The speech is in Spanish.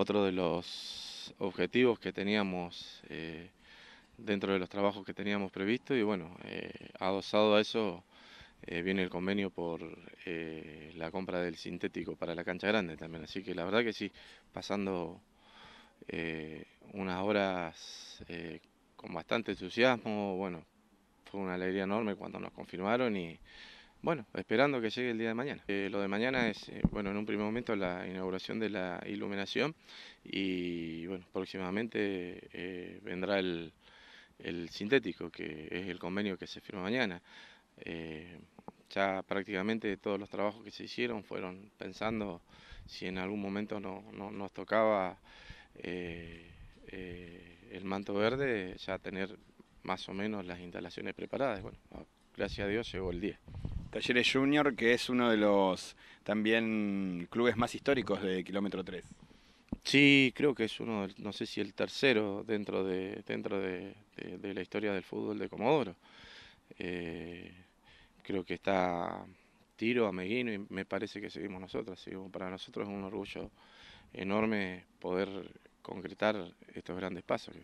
Otro de los objetivos que teníamos eh, dentro de los trabajos que teníamos previsto y bueno, eh, adosado a eso eh, viene el convenio por la compra del sintético para la cancha grande también. Así que la verdad que sí, pasando unas horas con bastante entusiasmo, bueno, fue una alegría enorme cuando nos confirmaron y bueno, esperando que llegue el día de mañana. Eh, lo de mañana es, eh, bueno, en un primer momento la inauguración de la iluminación y, bueno, próximamente eh, vendrá el, el, sintético, que es el convenio que se firma mañana. ya prácticamente todos los trabajos que se hicieron fueron pensando si en algún momento nos tocaba el manto verde, ya tener más o menos las instalaciones preparadas. Bueno, ah, gracias a Dios llegó el día. Talleres Junior, que es uno de los también clubes más históricos de Kilómetro 3. Sí, creo que es uno, no sé si el tercero dentro de, dentro de, la historia del fútbol de Comodoro. Eh, creo que está Tiro, a Ameguino y me parece que seguimos nosotros. ¿sí? Para nosotros es un orgullo enorme poder concretar estos grandes pasos.